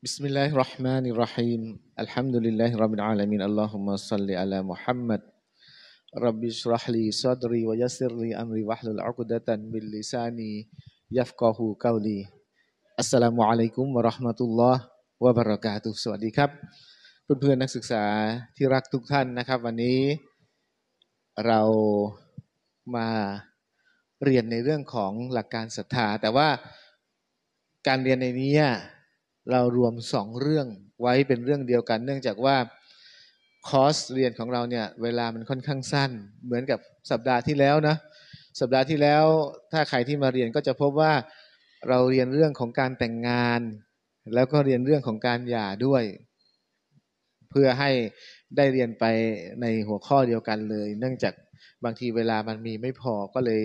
بسم الله الرحمن الرحيم الحمد لله رب العالمين اللهم صل على محمد رب اشرح لي صدري ويسر لي أمري واحلل عقدة من لساني يفقه قولي السلام عليكم ورحمة الله وبركاته สวัสดีครับเพื่อนๆนักศึกษาที่รักทุกท่านนะครับ วันนี้เรามาเรียนในเรื่องของหลักการศรัทธาแต่ว่าการเรียนในนี้เรารวมสองเรื่องไว้เป็นเรื่องเดียวกัน เนื่องจากว่าคอร์สเรียนของเราเนี่ย เวลามันค่อนข้างสั้น เหมือนกับสัปดาห์ที่แล้วนะ สัปดาห์ที่แล้วถ้าใครที่มาเรียนก็จะพบว่าเราเรียนเรื่องของการแต่งงานแล้วก็เรียนเรื่องของการหย่าด้วย เพื่อให้ได้เรียนไปในหัวข้อเดียวกันเลย เนื่องจากบางทีเวลามันมีไม่พอก็เลย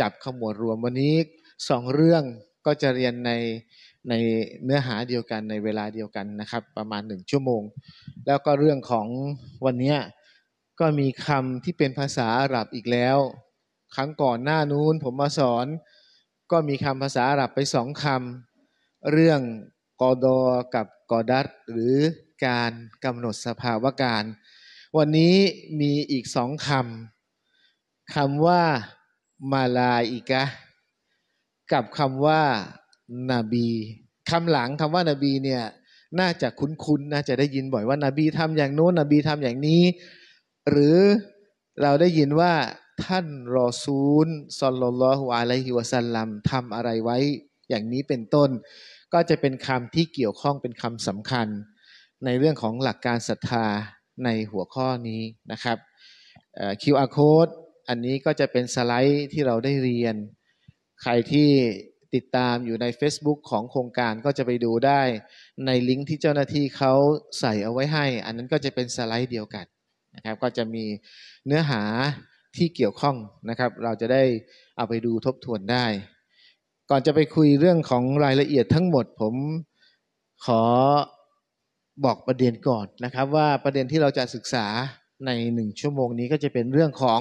จับขมวดรวมวันนี้สองเรื่องก็จะเรียนในในเนื้อหาเดียวกันในเวลาเดียวกันนะครับประมาณหนึ่งชั่วโมง แล้วก็เรื่องของวันนี้ก็มีคำที่เป็นภาษาอาหรับอีกแล้ว ครั้งก่อนหน้านู้น ผมมาสอนก็มีคำภาษาอาหรับไปสองคำเรื่องกอดอ กับกอดัตหรือการกำหนดสภาวะการ วันนี้มีอีกสองคำคำว่ามาลาอิกะกับคำว่านบี คำหลังคำว่านบีเนี่ยน่าจะคุ้นๆน่าจะได้ยินบ่อยว่านาบีทำอย่างโน้นนบีทำอย่างนี้ หรือเราได้ยินว่าท่านรอซูลสลลลฮุอะลัยฮิวะสัลลัมทำอะไรไว้อย่างนี้เป็นต้น ก็จะเป็นคำที่เกี่ยวข้องเป็นคำสำคัญในเรื่องของหลักการศรัทธาในหัวข้อนี้นะครับ QR code อันนี้ก็จะเป็นสไลด์ที่เราได้เรียนใครที่ติดตามอยู่ใน Facebook ของโครงการก็จะไปดูได้ในลิงก์ที่เจ้าหน้าที่เขาใส่เอาไว้ให้ อันนั้นก็จะเป็นสไลด์เดียวกันนะครับก็จะมีเนื้อหาที่เกี่ยวข้องนะครับ เราจะได้เอาไปดูทบทวนได้ ก่อนจะไปคุยเรื่องของรายละเอียดทั้งหมดผมขอบอกประเด็นก่อนนะครับ ว่าประเด็นที่เราจะศึกษาในหนึ่งชั่วโมงนี้ก็จะเป็นเรื่องของ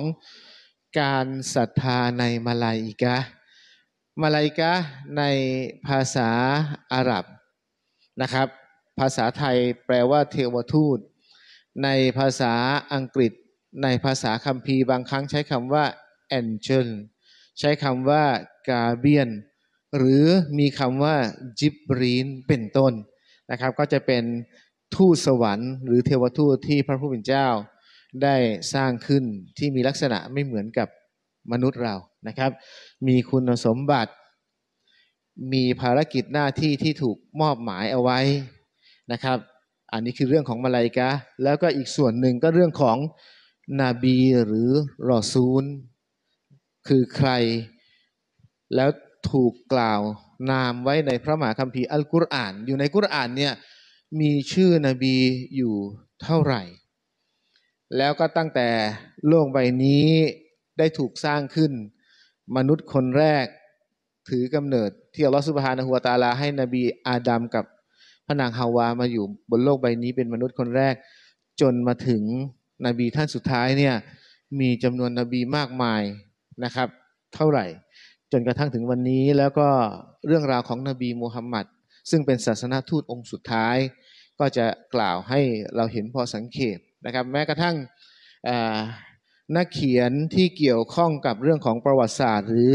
การศรัทธาในมาลายิกะมาลายกะในภาษาอาหรับนะครับ ภาษาไทยแปลว่าเทวทูต ในภาษาอังกฤษ ในภาษาคัมภีร์บางครั้งใช้คำว่า angel ใช้คำว่ากาเบียน หรือมีคำว่าจิบรีนเป็นต้น นะครับก็จะเป็นทูตสวรรค์หรือเทวทูตที่พระผู้เป็นเจ้าได้สร้างขึ้นที่มีลักษณะไม่เหมือนกับมนุษย์เรานะครับ มีคุณสมบัติ มีภารกิจหน้าที่ที่ถูกมอบหมายเอาไว้นะครับ อันนี้คือเรื่องของมาลายกะ แล้วก็อีกส่วนหนึ่งก็เรื่องของนบีหรือรอซูลคือใคร แล้วถูกกล่าวนามไว้ในพระมหาคัมภีร์อัลกุรอาน อยู่ในกุรอานเนี่ยมีชื่อนบีอยู่เท่าไหร่ แล้วก็ตั้งแต่โลกใบนี้ได้ถูกสร้างขึ้นมนุษย์คนแรกถือกำเนิด ที่อัลลอฮฺสุบฮานะฮัวตาลาให้นบีอาดัมกับพระนางฮาวามาอยู่บนโลกใบนี้ เป็นมนุษย์คนแรกจนมาถึงนบีท่านสุดท้ายเนี่ยมีจำนวนนบีมากมายนะครับ เท่าไหร่จนกระทั่งถึงวันนี้แล้วก็เรื่องราวของนบีมูฮัมมัดซึ่งเป็นศาสนาทูตองค์สุดท้าย ก็จะกล่าวให้เราเห็นพอสังเกตนะครับ แม้กระทั่งนักเขียนที่เกี่ยวข้องกับเรื่องของประวัติศาสตร์หรือ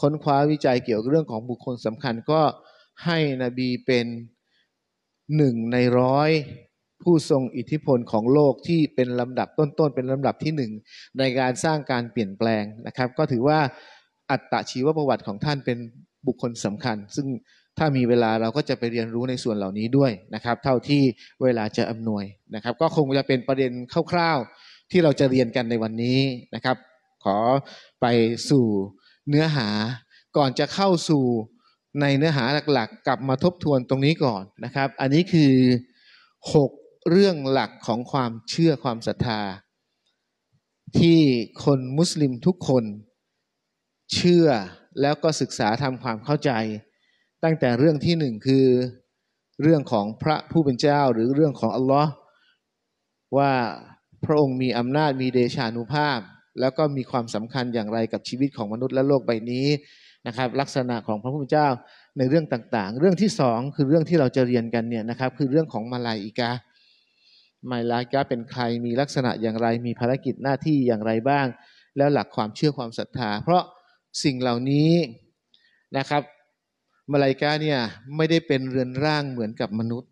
ค้นคว้าวิจัยเกี่ยวกับเรื่องของบุคคลสำคัญก็ให้นบีเป็นหนึ่งในร้อยผู้ทรงอิทธิพลของโลกที่เป็นลำดับต้นๆเป็นลำดับที่หนึ่งในการสร้างการเปลี่ยนแปลงนะครับ ก็ถือว่าอัตชีวประวัติของท่านเป็นบุคคลสำคัญ ซึ่งถ้ามีเวลาเราก็จะไปเรียนรู้ในส่วนเหล่านี้ด้วยนะครับ เท่าที่เวลาจะอำนวยนะครับ ก็คงจะเป็นประเด็นคร่าวที่เราจะเรียนกันในวันนี้นะครับ ขอไปสู่เนื้อหาก่อนจะเข้าสู่ในเนื้อหาหลัก ๆ กลับมาทบทวนตรงนี้ก่อนนะครับ อันนี้คือ6เรื่องหลักของความเชื่อความศรัทธา ที่คนมุสลิมทุกคนเชื่อแล้วก็ศึกษาทำความเข้าใจ ตั้งแต่เรื่องที่หนึ่งคือเรื่องของพระผู้เป็นเจ้าหรือเรื่องของอัลลอฮ์ว่าพระองค์มีอำนาจมีเดชานุภาพ แล้วก็มีความสำคัญอย่างไรกับชีวิตของมนุษย์และโลกใบนี้นะครับลักษณะของพระผู้เจ้าในเรื่องต่างๆ เรื่องที่สองคือเรื่องที่เราจะเรียนกันเนี่ยนะครับคือเรื่องของมาลาอิกามาลาอิกาเป็นใครมีลักษณะอย่างไรมีภารกิจหน้าที่อย่างไรบ้าง แล้วหลักความเชื่อความศรัทธาเพราะสิ่งเหล่านี้นะครับมาลาอิกาเนี่ยไม่ได้เป็นเรือนร่างเหมือนกับมนุษย์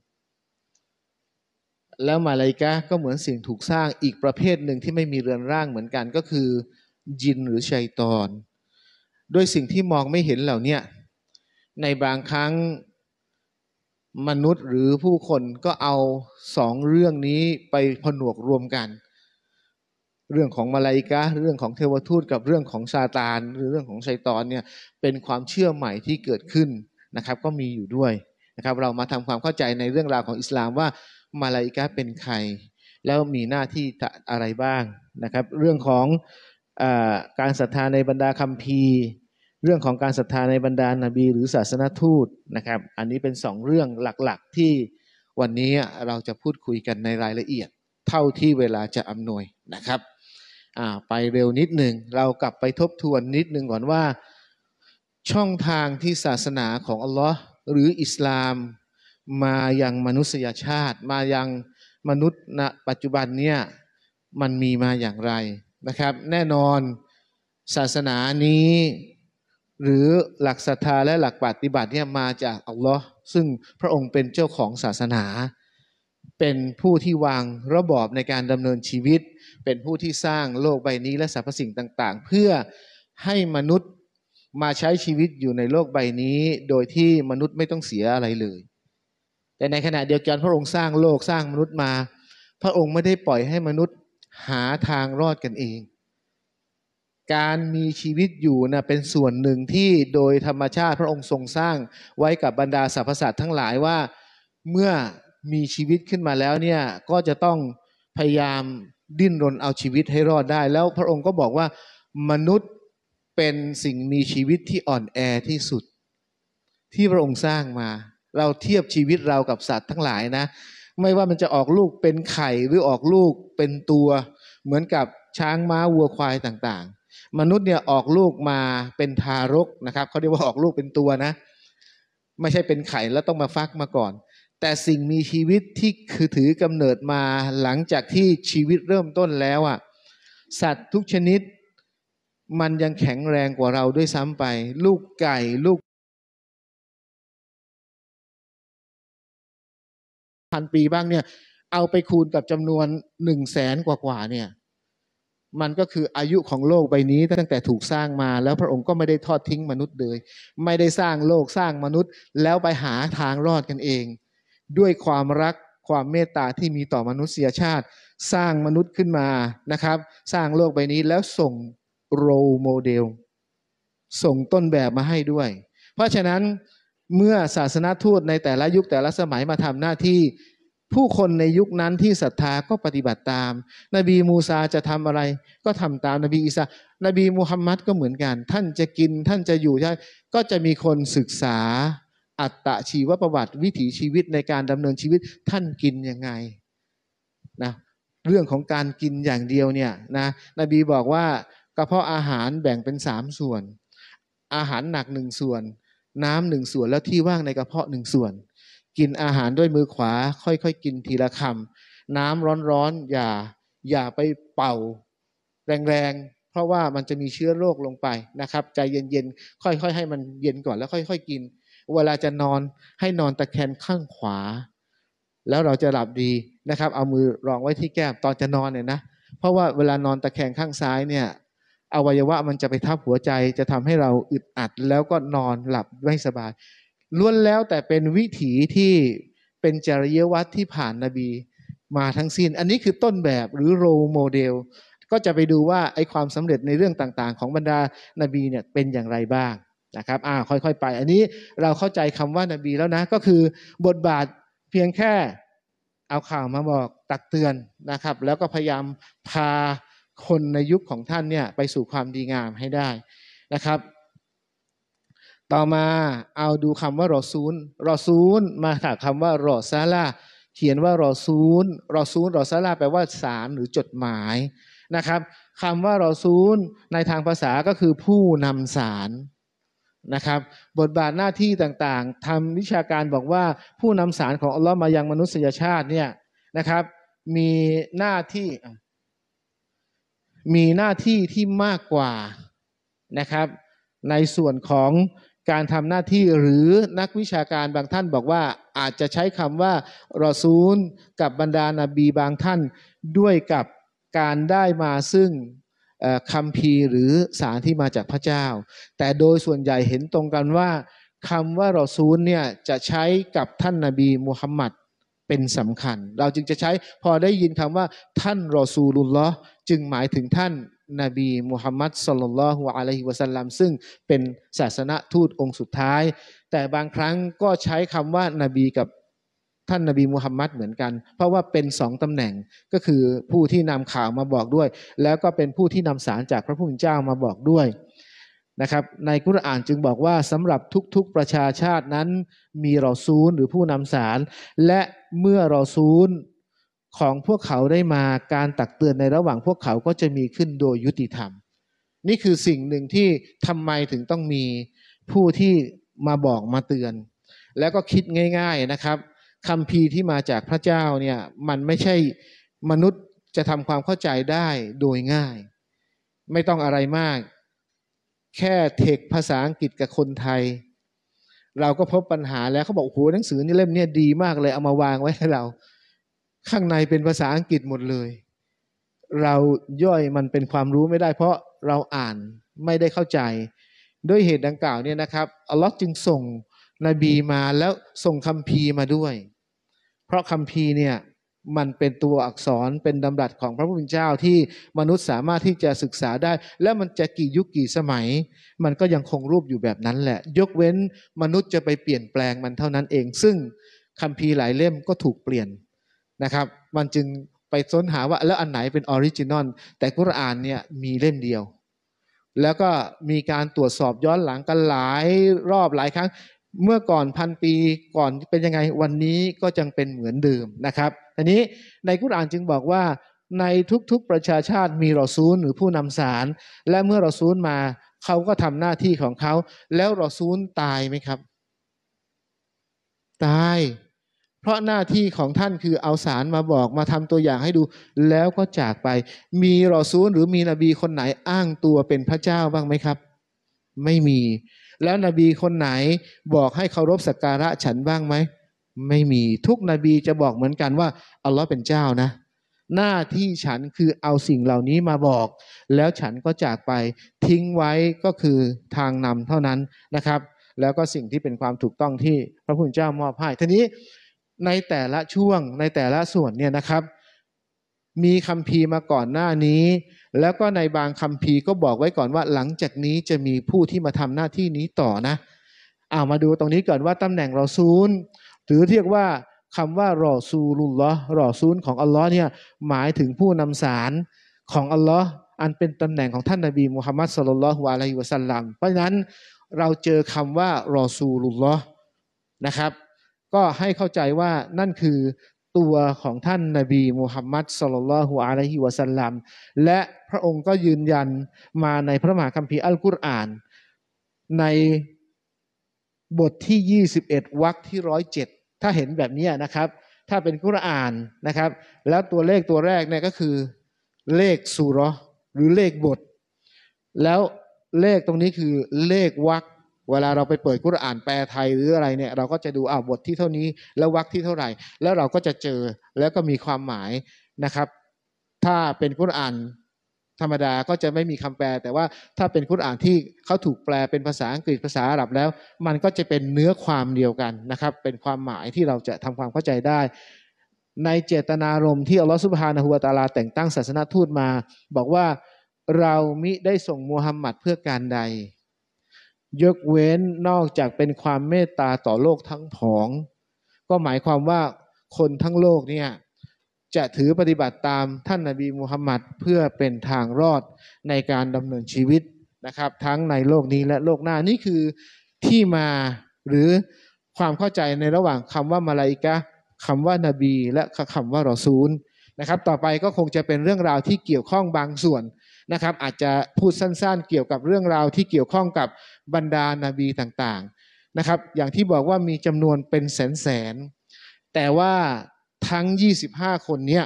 แล้วมาลายกะก็เหมือนสิ่งถูกสร้างอีกประเภทหนึ่งที่ไม่มีเรือนร่างเหมือนกันก็คือยินหรือชัยตอนด้วยสิ่งที่มองไม่เห็นเหล่านี้ในบางครั้งมนุษย์หรือผู้คนก็เอาสองเรื่องนี้ไปผนวกรวมกัน เรื่องของมาลายกะเรื่องของเทวทูตกับเรื่องของซาตาน หรือเรื่องของชัยตอนเนี่ยเป็นความเชื่อใหม่ที่เกิดขึ้นนะครับก็มีอยู่ด้วยนะครับเรามาทำความเข้าใจในเรื่องราวของอิสลามว่ามาลาอิกะเป็นใครแล้วมีหน้าที่อะไรบ้างนะครับ เรื่องของอการศรัทธาในบรรดาคัมภีร์ เรื่องของการศรัทธาในบรรดานาบี หรือศาสนทูตนะครับ อันนี้เป็นสองเรื่องหลักๆที่วันนี้เราจะพูดคุยกันในรายละเอียดเท่าที่เวลาจะอำนวยนะครับไปเร็วนิดหนึ่งเรากลับไปทบทวนนิดหนึ่งก่อนว่าช่องทางที่ศาสนาของอัลลอฮ์หรืออิสลามมายังมนุษยชาติมายังมนุษย์ณปัจจุบันเนี่ยมันมีมาอย่างไรนะครับ แน่นอนศาสนานี้หรือหลักศรัทธาและหลักปฏิบัติเนี่ยมาจากอัลลอฮ์ซึ่งพระองค์เป็นเจ้าของศาสนา เป็นผู้ที่วางระบอบในการดำเนินชีวิตเป็นผู้ที่สร้างโลกใบนี้และสรรพสิ่งต่าง ๆ เพื่อให้มนุษย์มาใช้ชีวิตอยู่ในโลกใบนี้ โดยที่มนุษย์ไม่ต้องเสียอะไรเลยแต่ในขณะเดียวกันพระองค์สร้างโลกสร้างมนุษย์มา พระองค์ไม่ได้ปล่อยให้มนุษย์หาทางรอดกันเอง การมีชีวิตอยู่นะเป็นส่วนหนึ่งที่โดยธรรมชาติพระองค์ทรงสร้างไว้กับบรรดาสรรพสัตว์ทั้งหลายว่าเมื่อมีชีวิตขึ้นมาแล้วเนี่ยก็จะต้องพยายามดิ้นรนเอาชีวิตให้รอดได้ แล้วพระองค์ก็บอกว่ามนุษย์เป็นสิ่งมีชีวิตที่อ่อนแอที่สุด ที่พระองค์สร้างมาเราเทียบชีวิตเรากับสัตว์ทั้งหลายนะ ไม่ว่ามันจะออกลูกเป็นไข่หรือออกลูกเป็นตัว เหมือนกับช้างม้าวัวควายต่างๆ มนุษย์เนี่ยออกลูกมาเป็นทารกนะครับเขาเรียกว่าออกลูกเป็นตัวนะ ไม่ใช่เป็นไข่แล้วต้องมาฟักมาก่อน แต่สิ่งมีชีวิตที่คือถือกำเนิดมาหลังจากที่ชีวิตเริ่มต้นแล้วอะ่ะสัตว์ทุกชนิดมันยังแข็งแรงกว่าเราด้วยซ้ำไป ลูกไก่ลูกพันปี บ้างเนี่ย เอาไปคูณกับจำนวนหนึ่งแสนกว่าๆเนี่ยมันก็คืออายุของโลกใบนี้ตั้งแต่ถูกสร้างมาแล้วพระองค์ก็ไม่ได้ทอดทิ้งมนุษย์เลยไม่ได้สร้างโลกสร้างมนุษย์แล้วไปหาทางรอดกันเอง ด้วยความรักความเมตตาที่มีต่อมนุษยชาติ สร้างมนุษย์ขึ้นมานะครับ สร้างโลกใบนี้แล้วส่งโรโมเดล ส่งต้นแบบมาให้ด้วย เพราะฉะนั้นเมื่อศาสนาทูตในแต่ละยุคแต่ละสมัยมาทำหน้าที่ ผู้คนในยุคนั้นที่ศรัทธาก็ปฏิบัติตาม นบีมูซาจะทำอะไร ก็ทำตามนบีอีสานบีมูฮัมมัดก็เหมือนกัน ท่านจะกินท่านจะอยู่ ก็จะมีคนศึกษาอัตตะชีวประวัติวิถีชีวิตในการดำเนินชีวิตท่านกินยังไงนะเรื่องของการกินอย่างเดียวเนี่ยนะนบีบอกว่ากระเพาะอาหารแบ่งเป็นสามส่วน อาหารหนักหนึ่งส่วนน้ำหนึ่งส่วนแล้วที่ว่างในกระเพาะหนึ่งส่วน กินอาหารด้วยมือขวา ค่อยๆ กินทีละคำน้ำร้อน ๆ อย่าอย่าไปเป่า แรงๆ เพราะว่ามันจะมีเชื้อโรคลงไปนะครับ ใจเย็นๆค่อยๆ ให้มันเย็นก่อนแล้วค่อย ๆกิน เวลาจะนอนให้นอนตะแคงข้างขวา แล้วเราจะหลับดีนะครับ เอามือรองไว้ที่แก้มตอนจะนอนเนี่ยนะ เพราะว่าเวลานอนตะแคงข้างซ้ายเนี่ยอวัยวะมันจะไปทับหัวใจจะทำให้เราอึดอัดแล้วก็นอนหลับไม่สบายล้วนแล้วแต่เป็นวิถีที่เป็นจริยวัตรที่ผ่านนบี มาทั้งสิ้นอันนี้คือต้นแบบหรือโรโมเดลก็จะไปดูว่าไอ้ความสำเร็จในเรื่องต่างๆของบรรดานาบีเนี่ยเป็นอย่างไรบ้างนะครับอ่าค่อยๆไปอันนี้เราเข้าใจคำว่านาบีแล้วนะก็คือบทบาทเพียงแค่ เอาข่าวมาบอกตักเตือนนะครับแล้วก็พยายามพาคนในยุคของท่านเนี่ยไปสู่ความดีงามให้ได้นะครับ ต่อมาเอาดูคำว่ารอซูลรอซูลมาจากคำว่ารอซาลาเขียนว่ารอซูลรอซูลรอซาลาแปลว่าสารหรือจดหมายนะครับคำว่ารอซูลในทางภาษาก็คือผู้นำสารนะครับ บทบาทหน้าที่ต่างๆทำวิชาการบอกว่าผู้นำสารของอัลลอฮ์มายังมนุษยชาติเนี่ยนะครับ มีหน้าที่มีหน้าที่ที่มากกว่านะครับ ในส่วนของการทำหน้าที่หรือนักวิชาการบางท่านบอกว่าอาจจะใช้คำว่ารอซูลกับบรรดานาบีบางท่านด้วยกับการได้มาซึ่งคำพีหรือสารที่มาจากพระเจ้า แต่โดยส่วนใหญ่เห็นตรงกันว่าคำว่ารอซูลเนี่ย จะใช้กับท่านนาบีมุฮัมมัดเป็นสำคัญ เราจึงจะใช้พอได้ยินคำว่าท่านรอซูลุลลอจึงหมายถึงท่านนบีมุฮัมมัดสลลัลฮุอะลัยฮิวะสัลลัมซึ่งเป็นศาสนทูตองค์สุดท้าย แต่บางครั้งก็ใช้คำว่านาบีกับท่านนบีมุฮัมมัดเหมือนกัน เพราะว่าเป็นสองตำแหน่งก็คือผู้ที่นำข่าวมาบอกด้วย แล้วก็เป็นผู้ที่นำสารจากพระผู้เป็นเจ้ามาบอกด้วยนะครับในกุรอานจึงบอกว่าสำหรับทุกๆประชาชาตินั้นมีรอซูลหรือผู้นำสาร และเมื่อรอซูลของพวกเขาได้มาการตักเตือนในระหว่าง พวกเขาก็จะมีขึ้นโดยยุติธรรม นี่คือสิ่งหนึ่งที่ทำไมถึงต้องมีผู้ที่มาบอกมาเตือน แล้วก็คิดง่าย ๆนะครับคำพีที่มาจากพระเจ้าเนี่ยมันไม่ใช่มนุษย์จะทำความเข้าใจได้โดยง่าย ไม่ต้องอะไรมาก แค่เทคภาษาอังกฤษกับคนไทย เราก็พบปัญหาแล้วเขาบอกโอ้โหหนังสือนี่เล่มนี้ดีมากเลยเอามาวางไว้ให้เราข้างในเป็นภาษาอังกฤษหมดเลย เราย่อยมันเป็นความรู้ไม่ได้ เพราะเราอ่านไม่ได้เข้าใจ ด้วยเหตุดังกล่าวเนี่ยนะครับอัลลอฮ์จึงส่งนบีมาแล้วส่งคัมภีร์มาด้วย เพราะคัมภีร์เนี่ยมันเป็นตัวอักษรเป็นดำรัสของพระผู้เป็นเจ้าที่มนุษย์สามารถที่จะศึกษาได้ และมันจะกี่ยุคกี่สมัย มันก็ยังคงรูปอยู่แบบนั้นแหละ ยกเว้นมนุษย์จะไปเปลี่ยนแปลงมันเท่านั้นเอง ซึ่งคัมภีร์หลายเล่มก็ถูกเปลี่ยนนะครับมันจึงไปค้นหาว่าแล้วอันไหนเป็นออริจินอลแต่กุรอานเนี่ยมีเล่มเดียว แล้วก็มีการตรวจสอบย้อนหลังกันหลายรอบหลายครั้ง เมื่อก่อนพันปีก่อนเป็นยังไงวันนี้ก็จังเป็นเหมือนเดิมนะครับันนี้ในกุรอานจึงบอกว่าในทุก ๆประชาชาติมีรอซูลหรือผู้นำสาร และเมื่อรอซูลมา เขาก็ทำหน้าที่ของเขาแล้วรอซูลตายไหมครับ ตายเพราะหน้าที่ของท่านคือเอาสารมาบอกมาทำตัวอย่างให้ดู แล้วก็จากไป มีรอซูลหรือมีนบีคนไหนอ้างตัวเป็นพระเจ้าบ้างไหมครับ ไม่มี แล้วนบีคนไหนบอกให้เคารพสักการะฉันบ้างไหม ไม่มี ทุกนบีจะบอกเหมือนกันว่าอัลลอฮ์เป็นเจ้านะ หน้าที่ฉันคือเอาสิ่งเหล่านี้มาบอก แล้วฉันก็จากไปทิ้งไว้ก็คือทางนำเท่านั้นนะครับ แล้วก็สิ่งที่เป็นความถูกต้องที่พระพุทธเจ้ามอบให้ ทีนี้ในแต่ละช่วงในแต่ละส่วนเนี่ยนะครับ มีคำพีมาก่อนหน้านี้ แล้วก็ในบางคำพีก็บอกไว้ก่อนว่าหลังจากนี้จะมีผู้ที่มาทำหน้าที่นี้ต่อนะเอามาดูตรงนี้ก่อนว่าตำแหน่งรอซูลหรือเรียกว่าคำว่ารอซูลุลล์รอซูลของอัลลอฮ์เนี่ยหมายถึงผู้นำสารของอัลลอฮ์อันเป็นตำแหน่งของท่านนาบีมุฮัมมัดสลลัลฮอะลัยฮิวะสัลลัมเพราะฉะนั้นเราเจอคำว่ารอซูลุลล์นะครับก็ให้เข้าใจว่านั่นคือตัวของท่านนาบีมูฮัมมัดสลลัลฮุอะลัยฮิวะสัลลัมและพระองค์ก็ยืนยันมาในพระมหาคัมภีร์อัลกุรอาน ในบทที่ 21วรรคที่ร้อยเจ็ดถ้าเห็นแบบนี้นะครับ ถ้าเป็นกุรอานนะครับ แล้วตัวเลขตัวแรกเนี่ยก็คือเลขสุรหรือเลขบท แล้วเลขตรงนี้คือเลขวรรคเวลาเราไปเปิดกุรอ่านแปลไทยหรืออะไรเนี่ยเราก็จะดูอ้าวบทที่เท่านี้แล้ววรรคที่เท่าไหร่ แล้วเราก็จะเจอแล้วก็มีความหมายนะครับ ถ้าเป็นกุรอ่าน ธรรมดาก็จะไม่มีคำแปลแต่ว่าถ้าเป็นคุรอ่านที่เขาถูกแปลเป็นภาษาอังกฤษภาษาอาหรับแล้ว มันก็จะเป็นเนื้อความเดียวกันนะครับ เป็นความหมายที่เราจะทำความเข้าใจได้ ในเจตนารมณ์ที่อัลลอฮฺสุบฮานะฮูวาตาลาแต่งตั้งศาสนาทูตมา บอกว่าเรามิได้ส่งมูฮัมหมัดเพื่อการใดยกเว้นนอกจากเป็นความเมตตาต่อโลกทั้งผอง ก็หมายความว่าคนทั้งโลกเนี่ยจะถือปฏิบัติตามท่านนาบีมุฮัมมัดเพื่อเป็นทางรอดในการดำเนินชีวิตนะครับ ทั้งในโลกนี้และโลกหน้านี่คือที่มาหรือความเข้าใจในระหว่างคำว่ามาลาอิกะคำว่านาบีและคำว่ารอซูลนะครับ ต่อไปก็คงจะเป็นเรื่องราวที่เกี่ยวข้องบางส่วนนะครับอาจจะพูดสั้นๆเกี่ยวกับเรื่องราวที่เกี่ยวข้องกับบรรดานาบีต่างๆนะครับอย่างที่บอกว่ามีจำนวนเป็นแสนๆ แต่ว่าทั้ง 25 คนเนี้ย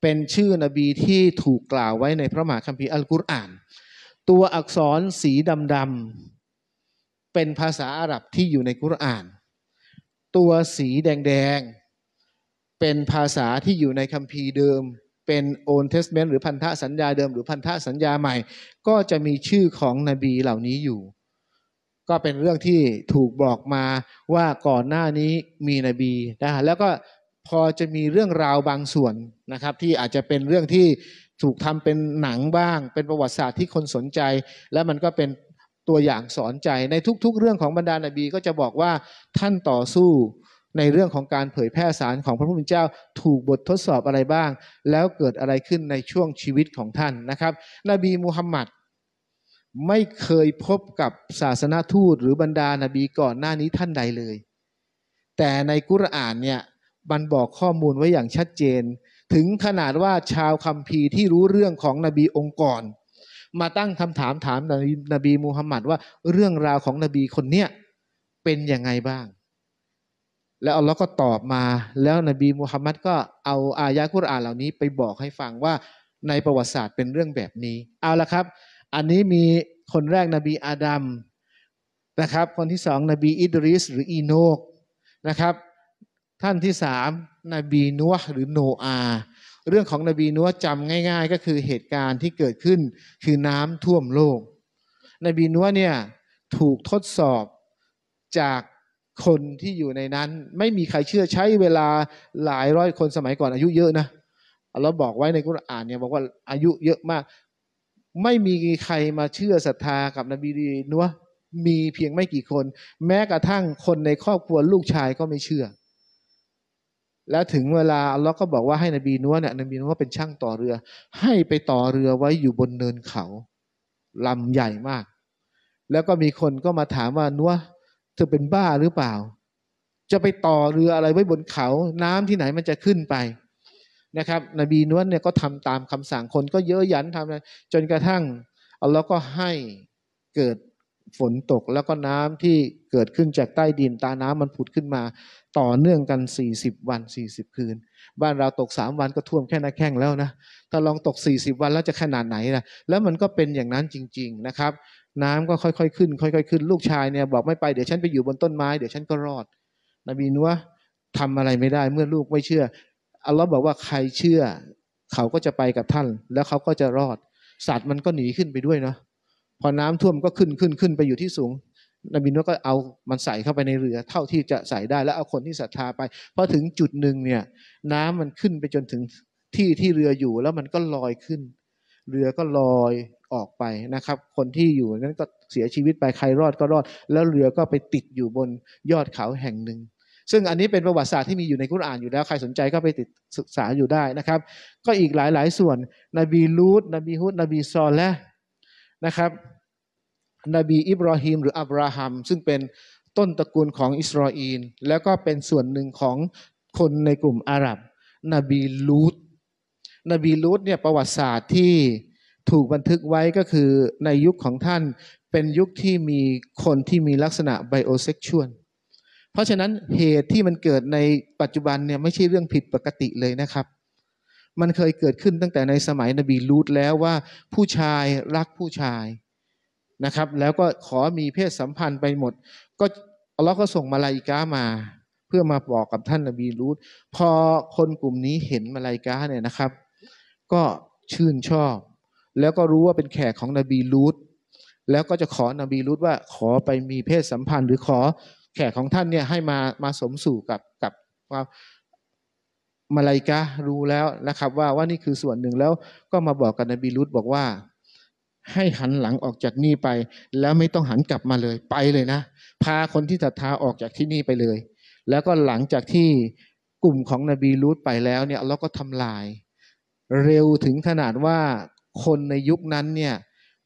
เป็นชื่อนบีที่ถูกกล่าวไว้ในพระมหาคัมภีร์อัลกุรอาน ตัวอักษรสีดำๆเป็นภาษาอาหรับที่อยู่ในกุรอาน ตัวสีแดงๆ เป็นภาษาที่อยู่ในคัมภีร์เดิมเป็นโอนเทสเมนต์หรือพันธะสัญญาเดิมหรือพันธะสัญญาใหม่ ก็จะมีชื่อของนบีเหล่านี้อยู่ ก็เป็นเรื่องที่ถูกบอกมาว่าก่อนหน้านี้มีนบีนะแล้วก็พอจะมีเรื่องราวบางส่วนนะครับที่อาจจะเป็นเรื่องที่ถูกทำเป็นหนังบ้าง เป็นประวัติศาสตร์ที่คนสนใจ และมันก็เป็นตัวอย่างสอนใจในทุกๆเรื่องของบรรดานบี ก็จะบอกว่าท่านต่อสู้ในเรื่องของการเผยแพร่สารของพระผู้เป็นเจ้าถูกบททดสอบอะไรบ้าง แล้วเกิดอะไรขึ้นในช่วงชีวิตของท่านนะครับ นบีมูฮัมมัดไม่เคยพบกับศาสนาทูตหรือบรรดานาบีก่อนหน้านี้ท่านใดเลย แต่ในกุรอานเนี่ยมันบอกข้อมูลไว้อย่างชัดเจน ถึงขนาดว่าชาวคัมภีร์ที่รู้เรื่องของนบีองค์ก่อน มาตั้งคำถามถามนบีมูฮัมหมัดว่าเรื่องราวของนบีคนเนี้ยเป็นยังไงบ้างแล้วอัลลอฮ์ก็ตอบมา แล้วนบีมูฮัมมัดก็เอาอายะคุรอานเหล่านี้ไปบอกให้ฟังว่าในประวัติศาสตร์เป็นเรื่องแบบนี้ เอาละครับ อันนี้มีคนแรกนบีอาดัมนะครับ คนที่สองนบีอิดริสหรืออีโนกนะครับ ท่านที่สามนบีนัวหรือโนอา เรื่องของนบีนัวจำง่าย ๆ ก็คือเหตุการณ์ที่เกิดขึ้นคือน้ำท่วมโลกนบีนัวเนี่ยถูกทดสอบจากคนที่อยู่ในนั้นไม่มีใครเชื่อใช้เวลาหลายร้อยคนสมัยก่อนอายุเยอะนะเราบอกไว้ในกุรอานเนี่ยบอกว่าอายุเยอะมาก ไม่มีใครมาเชื่อศรัทธากับนบีดีนัวมีเพียงไม่กี่คน แม้กระทั่งคนในครอบครัวลูกชายก็ไม่เชื่อ แล้วถึงเวลาเราก็บอกว่าให้นบีนัวเนี่ยนบีนัวเป็นช่างต่อเรือ ให้ไปต่อเรือไว้อยู่บนเนินเขาลำใหญ่มาก แล้วก็มีคนก็มาถามว่านัวเธอเป็นบ้าหรือเปล่า จะไปต่อเรืออะไรไว้บนเขาน้ำที่ไหนมันจะขึ้นไป นะครับนบีนวลเนี่ยก็ทำตามคำสั่งคนก็เยอะยันทำนะจนกระทั่งอัลลอฮ์ก็ให้เกิดฝนตกแล้วก็น้ำที่เกิดขึ้นจากใต้ดินตาน้ำมันผุดขึ้นมา ต่อเนื่องกัน40วัน40คืน บ้านเราตก3วันก็ท่วมแค่นาแข้งแล้วนะ ถ้าลองตก40วันแล้วจะขนาดไหนล่ะแล้วมันก็เป็นอย่างนั้นจริง ๆนะครับน้ำก็ค่อยๆขึ้นค่อยๆขึ้นลูกชายเนี่ยบอกไม่ไปเดี๋ยวฉันไปอยู่บนต้นไม้เดี๋ยวฉันก็รอด นบีนัวทำอะไรไม่ได้เมื่อลูกไม่เชื่ออัลลอฮ์บอกว่าใครเชื่อ เขาก็จะไปกับท่านแล้วเขาก็จะรอดสัตว์มันก็หนีขึ้นไปด้วยเนาะพอน้ำท่วมก็ขึ้นขึ้นขึ้นไปอยู่ที่สูง นบีนัวก็เอามันใส่เข้าไปในเรือ เท่าที่จะใส่ได้แล้วเอาคนที่ศรัทธาไปพอถึงจุดหนึ่งเนี่ย น้ำมันขึ้นไปจนถึงที่ที่เรืออยู่แล้วมันก็ลอยขึ้นเรือก็ลอยออกไปนะครับ คนที่อยู่นั้นก็เสียชีวิตไป ใครรอดก็รอด แล้วเรือก็ไปติดอยู่บนยอดเขาแห่งหนึ่ง ซึ่งอันนี้เป็นประวัติศาสตร์ที่มีอยู่ในกุรอานอยู่แล้ว ใครสนใจก็ไปติดศึกษาอยู่ได้นะครับ ก็อีกหลาย ๆ ส่วน นบีลูดนบีฮุด นบีซอลและนะครับ นบีอิบราฮิมหรืออับราฮัม ซึ่งเป็นต้นตระกูลของอิสราเอล แล้วก็เป็นส่วนหนึ่งของคนในกลุ่มอาหรับ นบีลูดนบีลูตเนี่ยประวัติศาสตร์ที่ถูกบันทึกไว้ก็คือในยุคของท่านเป็นยุคที่มีคนที่มีลักษณะไบโอเซ็กชวลเพราะฉะนั้นเหตุที่มันเกิดในปัจจุบันเนี่ยไม่ใช่เรื่องผิดปกติเลยนะครับ มันเคยเกิดขึ้นตั้งแต่ในสมัยนบีลูตแล้วว่าผู้ชายรักผู้ชายนะครับ แล้วก็ขอมีเพศสัมพันธ์ไปหมดก็อัลลอฮ์ก็ส่งมาลาอิกามา เพื่อมาบอกกับท่านนบีลูตพอคนกลุ่มนี้เห็นมาลาอิกาเนี่ยนะครับ็ชื่นชอบแล้วก็รู้ว่าเป็นแขกของนบีลูตแล้วก็จะขอ นบีลูตว่าขอไปมีเพศสัมพันธ์ หรือขอแขกของท่านเนี่ยให้มามาสมสู่กับกับคามาลายกะรู้แล้วนะครับว่าว่านี่คือส่วนหนึ่งแล้วก็มาบอกกับนบีลูตบอกว่าให้หันหลังออกจากนี่ไป แล้วไม่ต้องหันกลับมาเลยไปเลยนะ พาคนที่ศรัทธาออกจากที่นี่ไปเลย แล้วก็หลังจากที่กลุ่มของนบีลูตไปแล้วเนี่ยเราก็ทำลายเร็วถึงขนาดว่าคนในยุคนั้นเนี่ย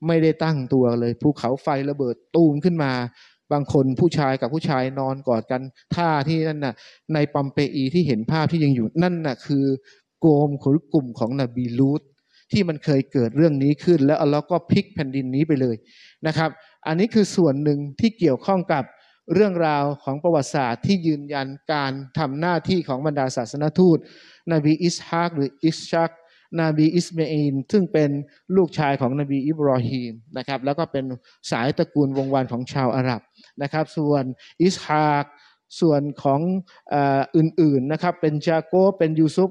ไม่ได้ตั้งตัวเลยภูเขาไฟระเบิดตูมขึ้นมา บางคนผู้ชายกับผู้ชายนอนกอดกัน ท่าที่นั่นน่ะในปัมเปอีที่เห็นภาพที่ยังอยู่ นั่นน่ะคือโกมหรือกลุ่มของนบีลูตที่มันเคยเกิดเรื่องนี้ขึ้น แล้วเราก็พลิกแผ่นดินนี้ไปเลย นะครับ อันนี้คือส่วนหนึ่งที่เกี่ยวข้องกับเรื่องราวของประวัติศาสตร์ที่ยืนยันการทำหน้าที่ของบรรดาศาสนทูตนบีอิสฮากหรืออิสชักนบีอิสมาอินซึ่งเป็นลูกชายของนบีอิบรอฮีมนะครับแล้วก็เป็นสายตระกูลวงวานของชาวอาหรับนะครับส่วนอิสฮากส่วนของอื่นๆนะครับเป็นชาโกเป็นยูซุป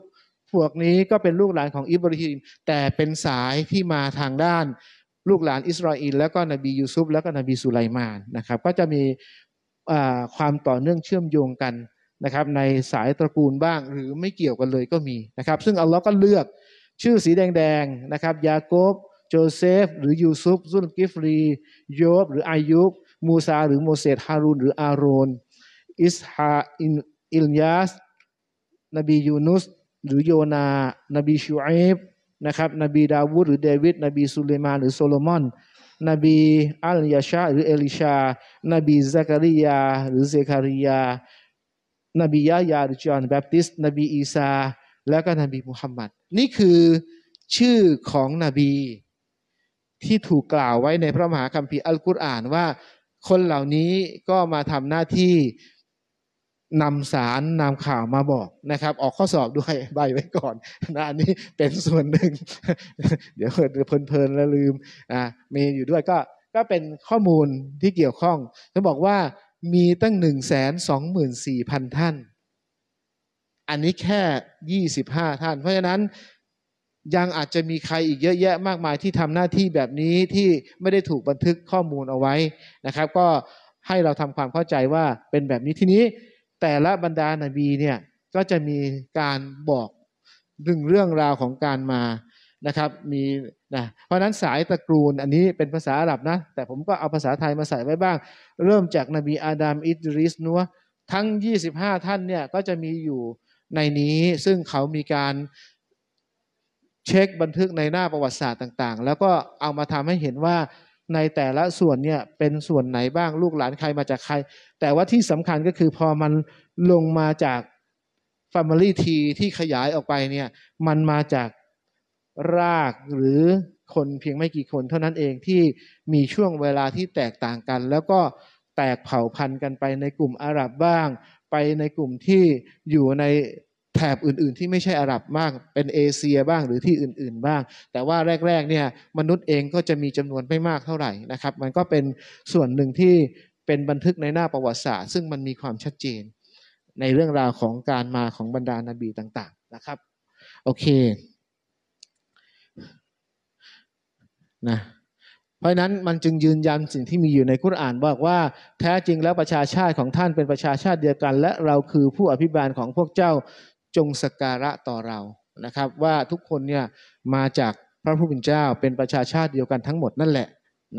พวกนี้ก็เป็นลูกหลานของอิบราฮิมแต่เป็นสายที่มาทางด้าน ลูกหลานอิสราเอลแล้วก็นบียูซุป แล้วก็นบีสุไลมานนะครับก็จะมีความต่อเนื่องเชื่อมโยงกันนะครับในสายตระกูลบ้าง หรือไม่เกี่ยวกันเลยก็มีนะครับซึ่งอัลลอฮ์ก็เลือกชื่อสีแดงๆนะครับยาโกบโจเซฟ หรือยูซุปซุนกิฟรี โยบหรืออายุบมูซาหรือโมเสสฮารุนหรืออารอนอิสฮาอิลยาสนบียูนุส หรือโยนา นบีชูอับนะครับนบีดาวูดหรือเดวิดนบีสุเลมานหรือโซโลมอน นบีอัลยาชาหรือเอลิชา นบีซักริยาหรือเซคาริยา นบียายาหรือจอห์นแบปติสนบีอีซา และก็นบีมุฮัมมัดนี่คือชื่อของนบีที่ถูกกล่าวไว้ในพระมหาคัมภีร์อัลกุรอานว่า คนเหล่านี้ก็มาทำหน้าที่นำสารนำข่าวมาบอกนะครับ ออกข้อสอบด้วยใบไว้ก่อนนะอันนี้เป็นส่วนหนึ่ง เดี๋ยวเพลินๆแล้วลืมอ่ามีอยู่ด้วยก็ก็เป็นข้อมูลที่เกี่ยวข้องจะบอกว่ามีตั้งหนึ่งแสนสองหมื่นสี่พันท่านอันนี้แค่ 25 ท่าน เพราะฉะนั้นยังอาจจะมีใครอีกเยอะแยะมากมายที่ทำหน้าที่แบบนี้ที่ไม่ได้ถูกบันทึกข้อมูลเอาไว้นะครับ ก็ให้เราทำความเข้าใจว่าเป็นแบบนี้ทีนี้ แต่ละบรรดานาบีเนี่ยก็จะมีการบอกถึงเรื่องราวของการมานะครับมีนะเพราะนั้นสายตระกูลอันนี้เป็นภาษาอาหรับนะ แต่ผมก็เอาภาษาไทยมาใส่ไว้บ้าง เริ่มจากนบีอาดัมอิดริสนัวทั้ง 25 ท่านเนี่ยก็จะมีอยู่ในนี้ซึ่งเขามีการเช็คบันทึกในหน้าประวัติศาสตร์ต่างๆ แล้วก็เอามาทำให้เห็นว่าในแต่ละส่วนเนี่ยเป็นส่วนไหนบ้างลูกหลานใครมาจากใคร แต่ว่าที่สำคัญก็คือพอมันลงมาจาก Family ทีที่ขยายออกไปเนี่ยมันมาจากรากหรือคนเพียงไม่กี่คนเท่านั้นเองที่มีช่วงเวลาที่แตกต่างกัน แล้วก็แตกเผ่าพันธุ์กันไปในกลุ่มอาหรับบ้างไปในกลุ่มที่อยู่ในแถบอื่นๆ ที่ไม่ใช่อาหรับมาก เป็นเอเชียบ้างหรือที่อื่นๆบ้าง แต่ว่าแรกๆเนี่ยมนุษย์เองก็จะมีจำนวนไม่มากเท่าไหร่นะครับ มันก็เป็นส่วนหนึ่งที่เป็นบันทึกในหน้าประวัติศาสตร์ซึ่งมันมีความชัดเจน ในเรื่องราวของการมาของบรรดานาบี ต่างๆนะครับ โอเคนะเพราะนั้น มันจึงยืนยัน สิ่งที่มีอยู่ในคุรานบอกว่า แท้จริงแล้วประชาชาติของท่านเป็นประชาชาติเดียวกัน และเราคือผู้อภิบาลของพวกเจ้าจงสการะต่อเรานะครับ ว่าทุกคนเนี่ย มาจากพระผู้เป็นเจ้า เป็นประชาชาติเดียวกันทั้งหมดนั่นแหละ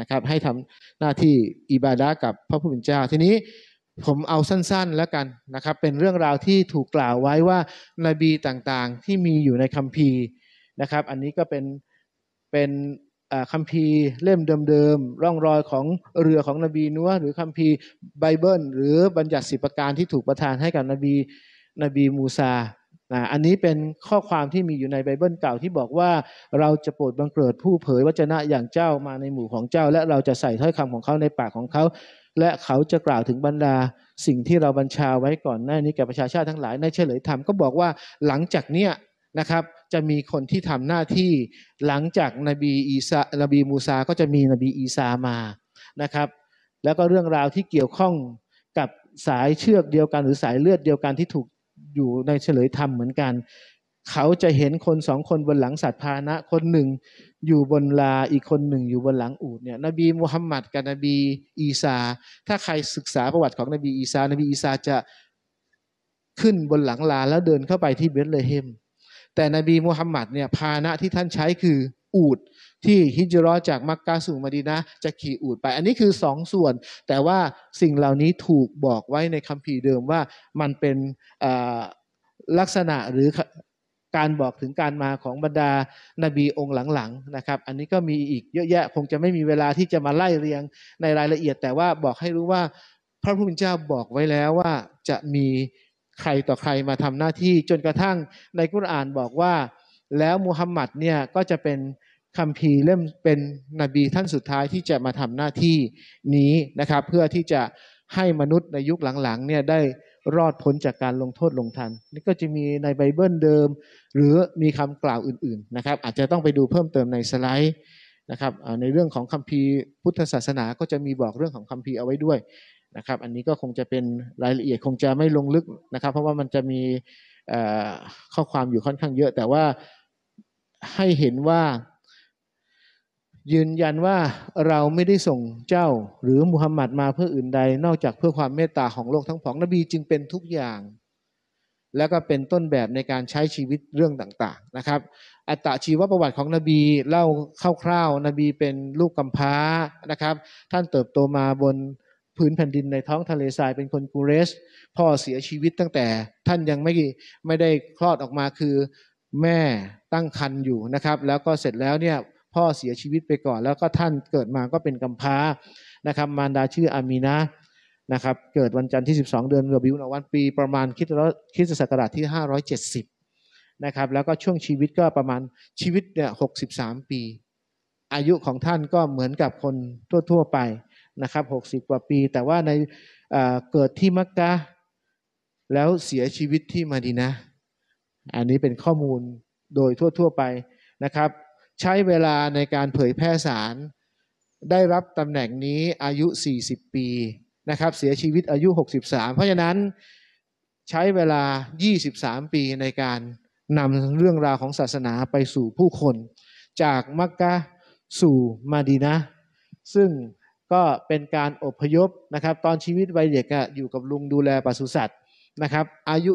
นะครับให้ทำหน้าที่อิบาดะกับพระผู้เป็นเจ้าทีนี้ผมเอาสั้น ๆ แล้วกันนะครับเป็นเรื่องราวที่ถูกกล่าวไว้ว่านาบีต่างๆ ที่มีอยู่ในคัมภีร์นะครับอันนี้ก็เป็นเป็นคัมภีร์เล่มเดิมๆร่องรอยของเรือของนบีนัว หรือคัมภีร์ไบเบิล หรือบัญญัติสิบประการที่ถูกประทานให้กับนบีนบีมูซาอันนี้เป็นข้อความที่มีอยู่ในไบเบิลเก่าที่บอกว่าเราจะโปรดบังเกิดผู้เผยวจนะอย่างเจ้ามาในหมู่ของเจ้าและเราจะใส่ถ้อยคำของเขาในปากของเขา และเขาจะกล่าวถึงบรรดา สิ่งที่เราบัญชาไว้ก่อนหน้านี้แก่ประชาชาติทั้งหลายในเฉลยธรรมก็บอกว่าหลังจากเนี้ยนะครับจะมีคนที่ทำหน้าที่หลังจากนบีอีสานบีมูซาก็จะมีนบีอีสามา นะครับ แล้วก็เรื่องราวที่เกี่ยวข้องกับสายเชือกเดียวกัน หรือสายเลือดเดียวกันที่ถูกอยู่ในเฉลยธรรมเหมือนกัน เขาจะเห็นคนสองคนบนหลังสัตว์พาหนะ คนหนึ่งอยู่บนลาอีกคนหนึ่งอยู่บนหลังอูดเนี่ยนบีมุฮัมมัดกับนบีอีสาถ้าใครศึกษาประวัติของนบีอีสานบีอีสาจะขึ้นบนหลังลาแล้วเดินเข้าไปที่เบสเลเฮมแต่นบีมุฮัมมัดเนี่ยพาหนะที่ท่านใช้คืออูดที่ฮิจรอจากมักกะสู่มาดีนะจะขี่อูดไป อันนี้คือสองส่วน แต่ว่าสิ่งเหล่านี้ถูกบอกไว้ในคัมภีร์เดิมว่ามันเป็นลักษณะหรือการบอกถึงการมาของบรรดานาบีองค์หลังๆนะครับ อันนี้ก็มีอีก เยอะแยะคงจะไม่มีเวลาที่จะมาไล่เรียงในรายละเอียด แต่ว่าบอกให้รู้ว่าพระผู้เป็นเจ้าบอกไว้แล้วว่าจะมีใครต่อใครมาทำหน้าที่จนกระทั่งในกุรานบอกว่า แล้วมูฮัมหมัดเนี่ยก็จะเป็นคำพีเล่มเป็นนบีท่านสุดท้ายที่จะมาทำหน้าที่นี้นะครับเพื่อที่จะให้มนุษย์ในยุคหลังๆเนี่ยได้รอดพ้นจากการลงโทษลงทัน นี่ก็จะมีในไบเบิลเดิมหรือมีคำกล่าวอื่นๆนะครับอาจจะต้องไปดูเพิ่มเติมในสไลด์นะครับในเรื่องของคัมภีร์พุทธศาสนาก็จะมีบอกเรื่องของคัมภีร์เอาไว้ด้วยนะครับ อันนี้ก็คงจะเป็นรายละเอียด คงจะไม่ลงลึกนะครับ เพราะว่ามันจะมีข้อความอยู่ค่อนข้างเยอะ แต่ว่าให้เห็นว่ายืนยันว่าเราไม่ได้ส่งเจ้าหรือมุฮัมมัดมาเพื่ออื่นใดนอกจากเพื่อความเมตตาของโลกทั้งผอง นบีจึงเป็นทุกอย่าง แล้วก็เป็นต้นแบบในการใช้ชีวิตเรื่องต่างๆนะครับอัตชีวประวัติของนบี เล่าคร่าวๆนบีเป็นลูกกำพร้านะครับ ท่านเติบโตมาบนพื้นแผ่นดินในท้องทะเลทรายเป็นคนกูเรส พ่อเสียชีวิตตั้งแต่ท่านยังไม่ไม่ได้คลอดออกมาคือแม่ตั้งครรภ์อยู่นะครับแล้วก็เสร็จแล้วเนี่ยพ่อเสียชีวิตไปก่อน แล้วก็ท่านเกิดมาก็เป็นกัมพานะครับมารดาชื่ออามีนะนะครับเกิดวันจันทร์ที่ 12 เดือนเรบิวนาวันปีประมาณคิดคิดศักราชที่ 570นะครับแล้วก็ช่วงชีวิตก็ประมาณชีวิตเนี่ย63 ปี อายุของท่านก็เหมือนกับคนทั่วๆไปนะครับหกสิบกว่าปี แต่ว่าในเกิดที่มักกะ แล้วเสียชีวิตที่มาดีนะอันนี้เป็นข้อมูลโดยทั่วๆไปนะครับ ใช้เวลาในการเผยแพร่สาร ได้รับตำแหน่งนี้อายุ 40 ปีนะครับ เสียชีวิตอายุ 63 เพราะฉะนั้นใช้เวลา 23 ปีในการนำเรื่องราวของศาสนาไปสู่ผู้คน จากมักกะสู่มาดีนะซึ่งก็เป็นการอบพยพนะครับ ตอนชีวิตวัยเด็กอยู่กับลุงดูแลปศุสัตว์นะครับอายุ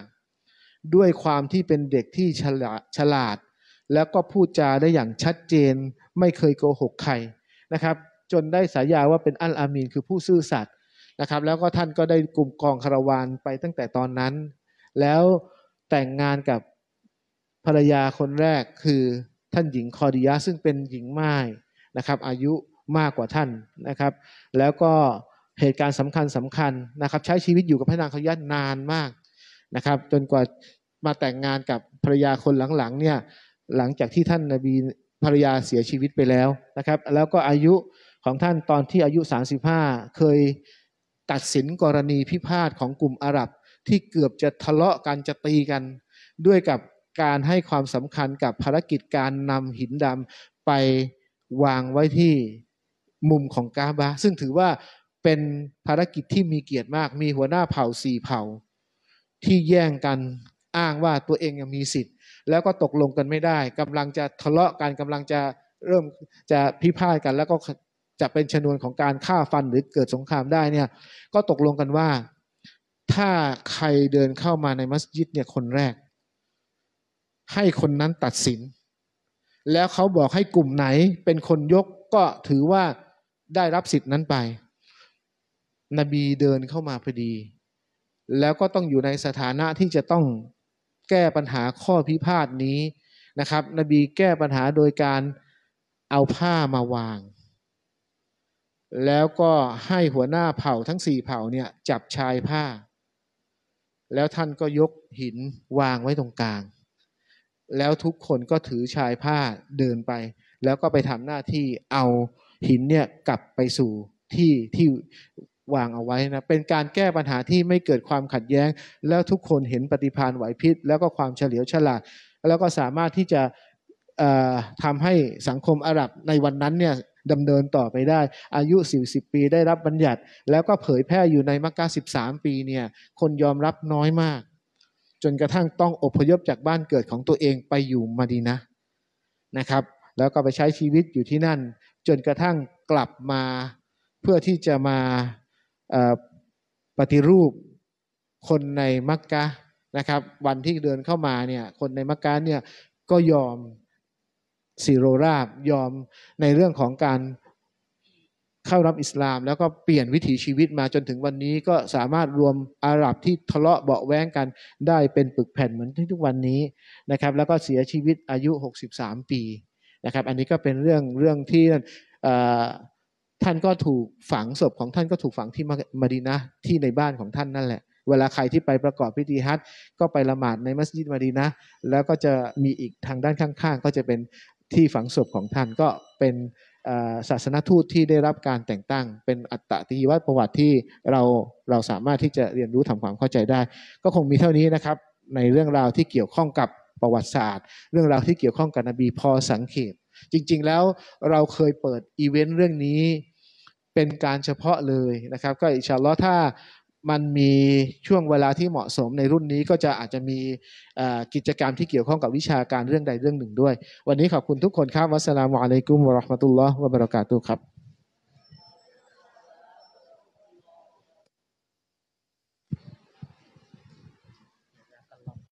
25 ด้วยความที่เป็นเด็กที่ฉลาดฉลาด แล้วก็พูดจาได้อย่างชัดเจน ไม่เคยโกหกใครนะครับจนได้สายาว่าเป็นอัลอามีนคือผู้ซื่อสัตย์นะครับแล้วก็ท่านก็ได้กลุ่มกองคารวานไปตั้งแต่ตอนนั้น แล้วแต่งงานกับภรรยาคนแรกคือท่านหญิงคอดิยาซึ่งเป็นหญิงไม้นะครับอายุมากกว่าท่านนะครับ แล้วก็เหตุการณ์สำคัญสำคัญนะครับใช้ชีวิตอยู่กับพระนางขยันนานมากนะครับ จนกว่ามาแต่งงานกับภรรยาคนหลังๆเนี่ยหลังจากที่ท่านนบีภรรยาเสียชีวิตไปแล้วนะครับ แล้วก็อายุของท่านตอนที่อายุ 35 เคยตัดสินกรณีพิพาทของกลุ่มอาหรับ ที่เกือบจะทะเลาะกันจะตีกันด้วยกับการให้ความสำคัญกับภารกิจการนำหินดำไปวางไว้ที่มุมของกาบาซึ่งถือว่าเป็นภารกิจที่มีเกียรติมากมีหัวหน้าเผ่าสี่เผ่า ที่แย่งกันอ้างว่าตัวเองยังมีสิทธิ์ แล้วก็ตกลงกันไม่ได้ กำลังจะทะเลาะกันกำลังจะเริ่มจะพิพาทกัน แล้วก็ จะเป็นชนวนของการฆ่าฟันหรือเกิดสงครามได้เนี่ยก็ตกลงกันว่าถ้าใครเดินเข้ามาในมัสยิดเนี่ยคนแรก ให้คนนั้นตัดสิน แล้วเขาบอกให้กลุ่มไหนเป็นคนยกก็ถือว่าได้รับสิทธินั้นไป นบีเดินเข้ามาพอดี แล้วก็ต้องอยู่ในสถานะที่จะต้องแก้ปัญหาข้อพิพาทนี้นะครับ นบีแก้ปัญหาโดยการเอาผ้ามาวาง แล้วก็ให้หัวหน้าเผ่าทั้งสี่เผ่าเนี่ยจับชายผ้า แล้วท่านก็ยกหินวางไว้ตรงกลาง แล้วทุกคนก็ถือชายผ้าเดินไป แล้วก็ไปทำหน้าที่เอาหินเนี่ยกลับไปสู่ที่ที่วางเอาไว้นะ เป็นการแก้ปัญหาที่ไม่เกิดความขัดแย้ง แล้วทุกคนเห็นปฏิพานไหวพริบแล้วก็ความเฉลียวฉลาด แล้วก็สามารถที่จะทำให้สังคมอาหรับในวันนั้นเนี่ยดำเนินต่อไปได้ อายุ 40 ปีได้รับบัญญัติ แล้วก็เผยแพร่อยู่ในมักกะ13ปีเนี่ย คนยอมรับน้อยมาก จนกระทั่งต้องอพยพจากบ้านเกิดของตัวเองไปอยู่มาดีนะนะครับ แล้วก็ไปใช้ชีวิตอยู่ที่นั่นจนกระทั่งกลับมาเพื่อที่จะมาปฏิรูปคนในมักกะนะครับวันที่เดินเข้ามาเนี่ยคนในมักกะเนี่ยก็ยอมซีโรราบยอมในเรื่องของการเข้ารับอิสลาม แล้วก็เปลี่ยนวิถีชีวิตมาจนถึงวันนี้ก็สามารถรวมอาหรับที่ทะเลาะเบาแว้งกัน ได้เป็นปึกแผ่นเหมือนทุกวันนี้นะครับแล้วก็เสียชีวิตอายุ 63 ปีนะครับอันนี้ก็เป็นเรื่องเรื่องที่ท่านก็ถูกฝังศพของท่านก็ถูกฝังที่มาดีนะที่ในบ้านของท่านนั่นแหละ เวลาใครที่ไปประกอบพิธีฮัทก็ไปละหมาดในมัสยิดมาดีนะแล้วก็จะมีอีกทางด้านข้าง ๆ ก็จะเป็นที่ฝังศพของท่านก็เป็นศาสนทูตที่ได้รับการแต่งตั้งเป็นอัตตะติวัตประวัติที่เราเราสามารถที่จะเรียนรู้ทำความเข้าใจได้ ก็คงมีเท่านี้นะครับในเรื่องราวที่เกี่ยวข้องกับประวัติศาสตร์ เรื่องราวที่เกี่ยวข้องกับนบีพอ สังเขตจริง ๆแล้วเราเคยเปิดอีเวนต์เรื่องนี้เป็นการเฉพาะเลยนะครับก็อิชาลอถ้ามันมีช่วงเวลาที่เหมาะสมในรุ่นนี้ก็จะอาจจะมีกิจกรรมที่เกี่ยวข้องกับวิชาการเรื่องใดเรื่องหนึ่งด้วย วันนี้ขอบคุณทุกคนครับวัสลามุอะลัยกุมวะราะห์มะตุลลอฮ์วะบะเราะกาตุครับ